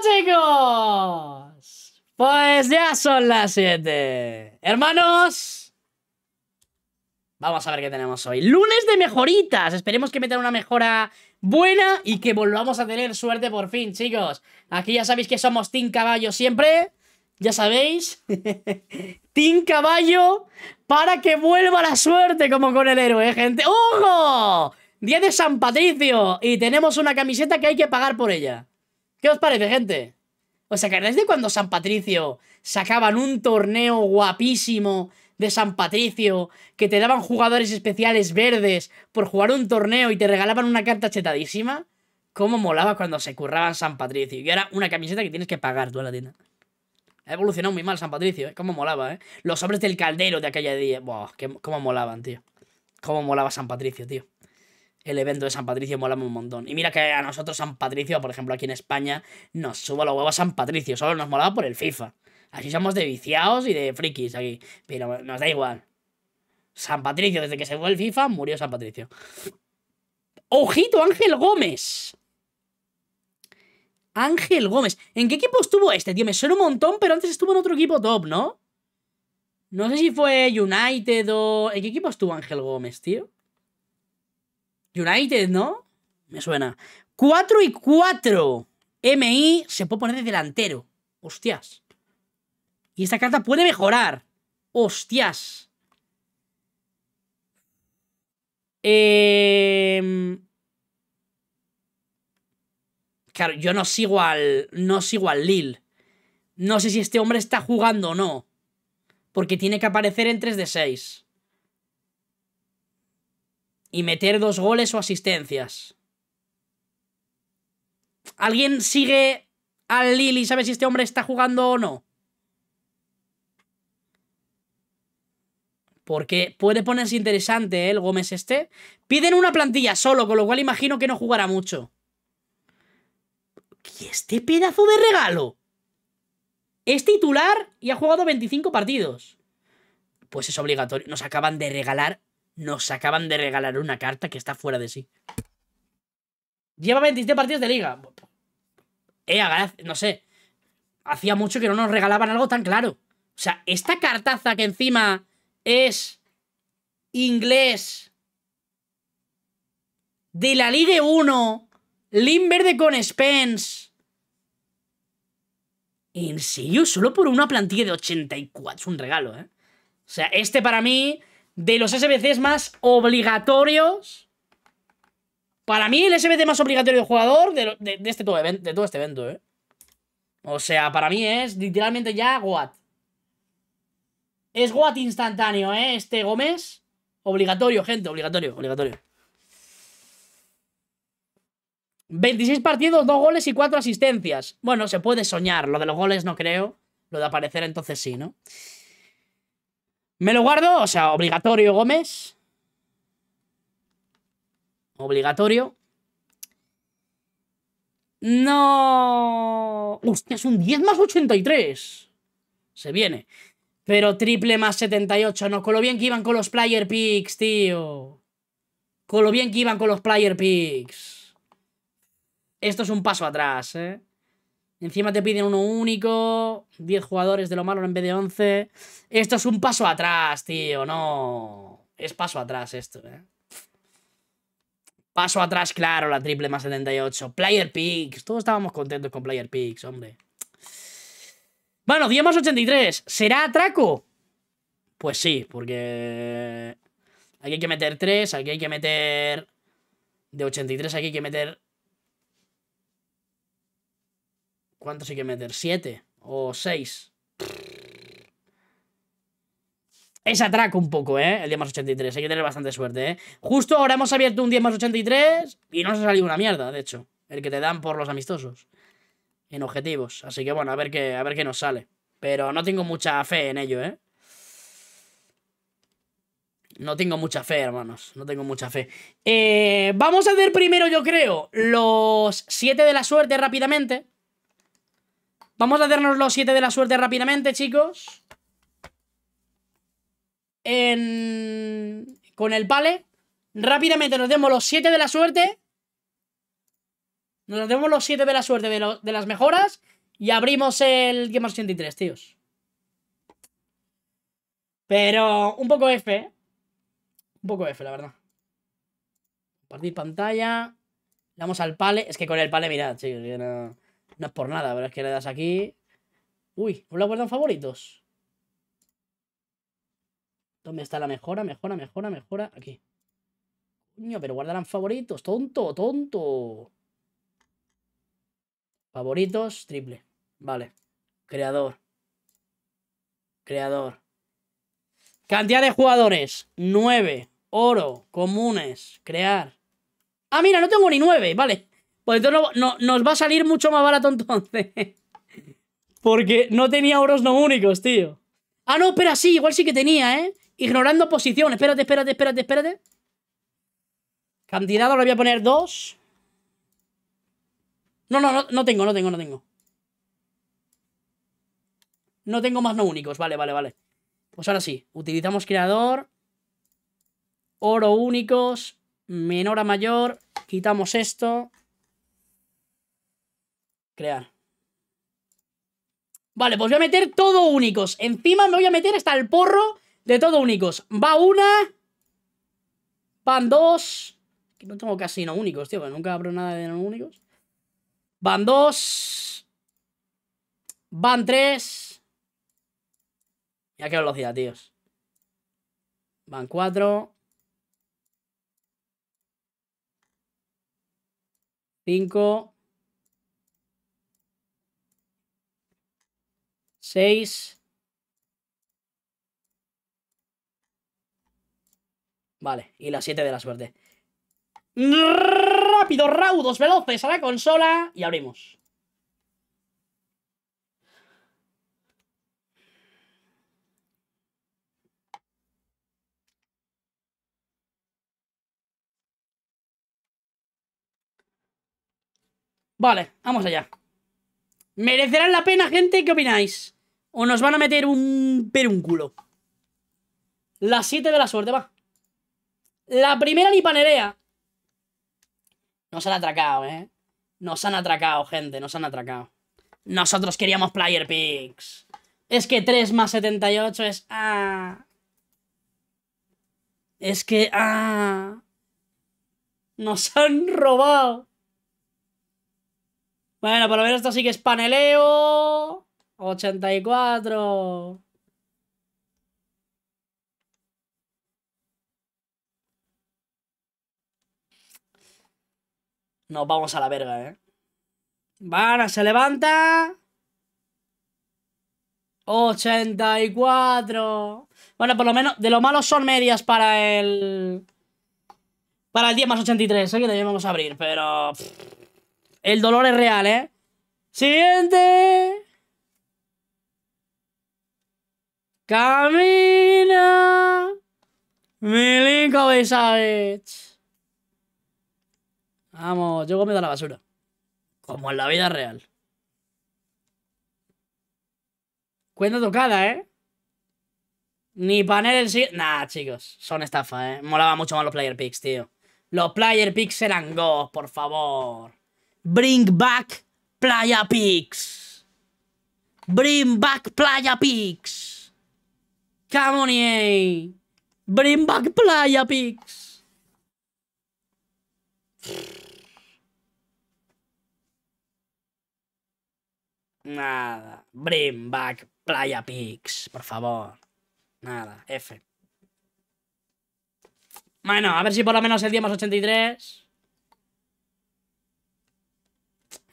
chicos. Pues ya son las 7. Hermanos. Vamos a ver qué tenemos hoy. Lunes de mejoritas. Esperemos que metan una mejora buena y que volvamos a tener suerte por fin, chicos. Aquí ya sabéis que somos tin Caballo siempre. Ya sabéis. tin Caballo para que vuelva la suerte como con el héroe, gente. ¡Ojo! Día de San Patricio y tenemos una camiseta que hay que pagar por ella. ¿Qué os parece, gente? ¿Os acordáis de cuando San Patricio sacaban un torneo guapísimo de San Patricio, que te daban jugadores especiales verdes por jugar un torneo y te regalaban una carta chetadísima? ¿Cómo molaba cuando se curraban San Patricio? Y era una camiseta que tienes que pagar tú en la tienda. Ha evolucionado muy mal San Patricio, ¿eh? Cómo molaba, ¿eh? Los hombres del caldero de aquella día. Buah, cómo molaban, tío. Cómo molaba San Patricio, tío el evento de San Patricio mola un montón. Y mira que a nosotros San Patricio, por ejemplo aquí en España, nos suba los huevos San Patricio, solo nos molaba por el FIFA. Así somos de viciados y de frikis aquí, pero nos da igual. San Patricio, desde que se fue el FIFA, murió San Patricio. ¡Ojito, Ángel Gómez! Ángel Gómez. ¿En qué equipo estuvo este, tío? Me suena un montón, pero antes estuvo en otro equipo top, ¿no? No sé si fue United o... ¿En qué equipo estuvo Ángel Gómez, tío? United, ¿no? Me suena. 4 y 4. MI se puede poner de delantero. Hostias. Y esta carta puede mejorar. Hostias. Em, claro, yo no sigo al. No sigo al Lil. No sé si este hombre está jugando o no. Porque tiene que aparecer en 3 de 6 y meter dos goles o asistencias. ¿Alguien sigue al Lili sabe si este hombre está jugando o no? Porque puede ponerse interesante ¿eh? el Gómez este. Piden una plantilla solo, con lo cual imagino que no jugará mucho. ¿Y este pedazo de regalo? Es titular y ha jugado 25 partidos. Pues es obligatorio. Nos acaban de regalar nos acaban de regalar una carta que está fuera de sí. Lleva 27 partidos de liga. Eh, no sé. Hacía mucho que no nos regalaban algo tan claro. O sea, esta cartaza que encima es inglés de la Liga 1, Limber con Spence. ¿En serio? Solo por una plantilla de 84. Es un regalo, ¿eh? O sea, este para mí de los SBCs más obligatorios. Para mí, el SBC más obligatorio de jugador de, este todo de este evento, ¿eh? O sea, para mí es literalmente ya Goat. Es Goat instantáneo, ¿eh? Este Gómez. Obligatorio, gente, obligatorio, obligatorio. 26 partidos, 2 goles y 4 asistencias. Bueno, se puede soñar. Lo de los goles no creo. Lo de aparecer entonces sí, ¿no? Me lo guardo, o sea, obligatorio Gómez. Obligatorio. No... Hostia, es un 10 más 83. Se viene. Pero triple más 78. No, con lo bien que iban con los player picks, tío. Con lo bien que iban con los player picks. Esto es un paso atrás, ¿eh? Encima te piden uno único, 10 jugadores de lo malo en vez de 11. Esto es un paso atrás, tío, no. Es paso atrás esto, ¿eh? Paso atrás, claro, la triple más 78. Player Picks. Todos estábamos contentos con Player Picks, hombre. Bueno, 10 más 83. ¿Será atraco? Pues sí, porque... Aquí hay que meter 3, aquí hay que meter... De 83 aquí hay que meter ¿Cuántos hay que meter? ¿Siete? ¿O seis? Es atraco un poco, ¿eh? El 10 más 83. Hay que tener bastante suerte, ¿eh? Justo ahora hemos abierto un 10 más 83 y no se ha salido una mierda, de hecho. El que te dan por los amistosos. En objetivos. Así que bueno, a ver qué, a ver qué nos sale. Pero no tengo mucha fe en ello, ¿eh? No tengo mucha fe, hermanos. No tengo mucha fe. Eh, vamos a hacer primero, yo creo, los 7 de la suerte rápidamente. Vamos a hacernos los 7 de la suerte rápidamente, chicos. Con el pale. Rápidamente nos demos los 7 de la suerte. Nos demos los 7 de la suerte de, las mejoras. Y abrimos el Game 83, tíos. Pero un poco F, ¿eh? Un poco F, la verdad. Partir pantalla. Vamos al pale. Es que con el pale, mirad, chicos. no... No es por nada, pero es que le das aquí. Uy, ¿no la guardan favoritos? ¿Dónde está la mejora? Mejora, mejora, mejora. Aquí. Coño, pero guardarán favoritos. Tonto, tonto. Favoritos, triple. Vale. Creador. Creador. Cantidad de jugadores. 9. Oro. Comunes. Crear. Ah, mira, no tengo ni nueve. Vale. Pues no, nos va a salir mucho más barato entonces. Porque no tenía oros no únicos, tío. Ah, no, espera, sí, igual sí que tenía, ¿eh? Ignorando posición. Espérate, espérate, espérate, espérate. Cantidad, ahora voy a poner dos. No, no, no, no tengo, no tengo, no tengo. No tengo más no únicos. Vale, vale, vale. Pues ahora sí. Utilizamos creador. Oro únicos. Menor a mayor. Quitamos esto. Crear. Vale, pues voy a meter todo únicos. Encima me voy a meter hasta el porro de todo únicos. Va una. Van dos. Que no tengo casi no únicos, tío. Nunca abro nada de no únicos. Van dos. Van tres. Mira qué velocidad, tíos. Van cuatro. Cinco. 6. Vale, y la 7 de la suerte. Rápido, raudos, veloces a la consola y abrimos. Vale, vamos allá. ¿Merecerán la pena, gente? ¿Qué opináis? O nos van a meter un perúnculo. La 7 de la suerte, va. La primera ni panelea. Nos han atracado, ¿eh? Nos han atracado, gente, nos han atracado. Nosotros queríamos player picks. Es que 3 más 78 es... Ah. Es que... Ah. Nos han robado. Bueno, por lo menos esto sí que es paneleo. 84. Nos vamos a la verga, ¿eh? Van, se levanta. 84. Bueno, por lo menos, de lo malo son medias para el... Para el 10 más 83, ¿eh? que también vamos a abrir, pero... El dolor es real, ¿eh? Siguiente. Camina, Milinko Vamos, yo comido la basura. Como en la vida real. Cuenta tocada, ¿eh? Ni panel el sí. Nah, chicos, son estafa, ¿eh? Molaba mucho más los player picks, tío. Los player picks eran go, por favor. Bring back playa picks. Bring back playa picks. Come Bring back Playa Pix. Nada. Bring back Playa Pix, por favor. Nada, F. Bueno, a ver si por lo menos el día más 83.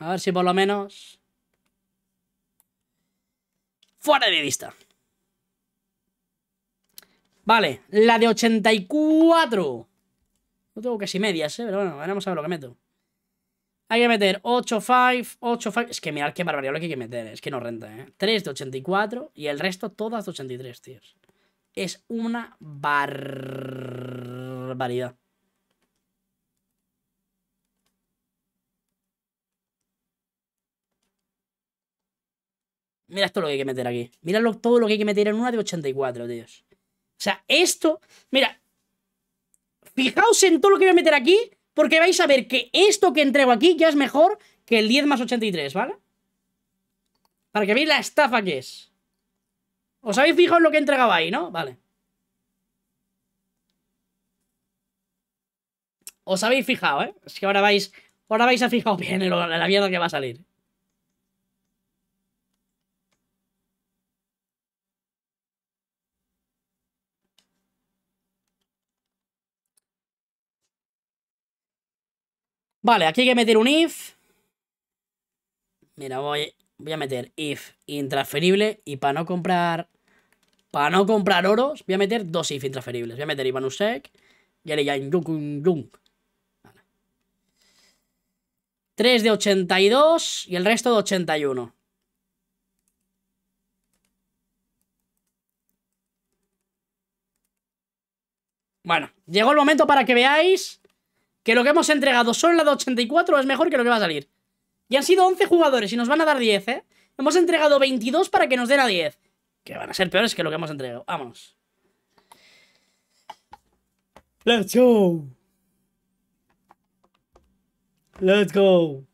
A ver si por lo menos... Fuera de vista. Vale, la de 84. No tengo casi medias, ¿eh? Pero bueno, veremos a ver lo que meto. Hay que meter 8, 5, 8, 5. Es que mirad qué barbaridad lo que hay que meter. Es que no renta, ¿eh? 3 de 84 y el resto todas de 83, tíos. Es una barbaridad. Mira esto lo que hay que meter aquí. Mira todo lo que hay que meter en una de 84, tíos. O sea, esto, mira, fijaos en todo lo que voy a meter aquí, porque vais a ver que esto que entrego aquí ya es mejor que el 10 más 83, ¿vale? Para que veáis la estafa que es. Os habéis fijado en lo que entregaba ahí, ¿no? Vale. Os habéis fijado, ¿eh? Es que ahora vais, ahora vais a fijar bien la mierda que va a salir. Vale, aquí hay que meter un if. Mira, voy, voy a meter if intransferible y para no comprar... Para no comprar oros, voy a meter dos if intransferibles. Voy a meter Ivanusek y yung Vale. 3 de 82 y el resto de 81. Bueno, llegó el momento para que veáis que lo que hemos entregado solo en la de 84 es mejor que lo que va a salir. Y han sido 11 jugadores y nos van a dar 10, ¿eh? Hemos entregado 22 para que nos den a 10. Que van a ser peores que lo que hemos entregado. vamos Let's go. Let's go.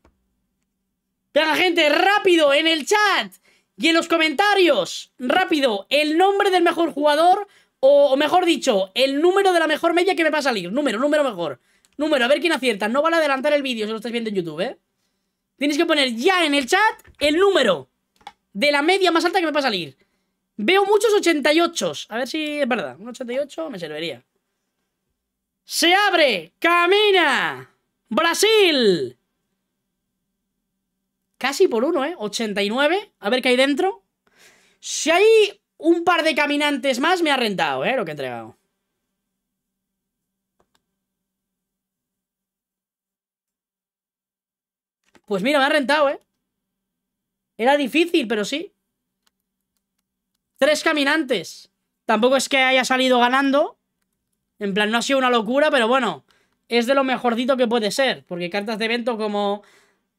Venga, gente, rápido en el chat y en los comentarios. Rápido, el nombre del mejor jugador o mejor dicho, el número de la mejor media que me va a salir. Número, número mejor. Número, a ver quién acierta. No vale adelantar el vídeo si lo estáis viendo en YouTube, ¿eh? Tienes que poner ya en el chat el número de la media más alta que me va a salir. Veo muchos 88. A ver si es verdad. Un 88 me serviría. ¡Se abre! ¡Camina! ¡Brasil! Casi por uno, ¿eh? 89. A ver qué hay dentro. Si hay un par de caminantes más, me ha rentado, ¿eh? Lo que he entregado. Pues mira, me ha rentado, ¿eh? Era difícil, pero sí. Tres caminantes. Tampoco es que haya salido ganando. En plan, no ha sido una locura, pero bueno. Es de lo mejorcito que puede ser. Porque cartas de evento como...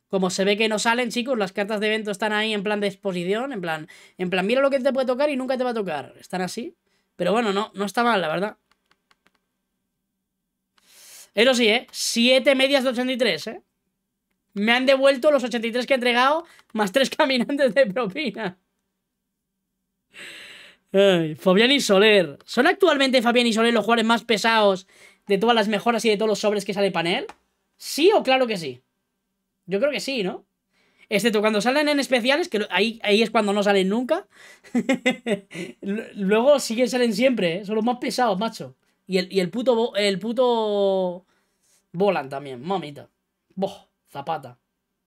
Como se ve que no salen, chicos, las cartas de evento están ahí en plan de exposición, en plan, en plan, mira lo que te puede tocar y nunca te va a tocar. Están así. Pero bueno, no, no está mal, la verdad. Eso sí, ¿eh? Siete medias de 83, ¿eh? Me han devuelto los 83 que he entregado, más tres caminantes de propina. Fabián y Soler. ¿Son actualmente Fabián y Soler los jugadores más pesados de todas las mejoras y de todos los sobres que sale panel? ¿Sí o claro que sí? Yo creo que sí, ¿no? Excepto cuando salen en especiales, que ahí, ahí es cuando no salen nunca. Luego sí que salen siempre, ¿eh? Son los más pesados, macho. Y el, el puto... El puto... Volan también, mamita. Boh. Θα πάντα.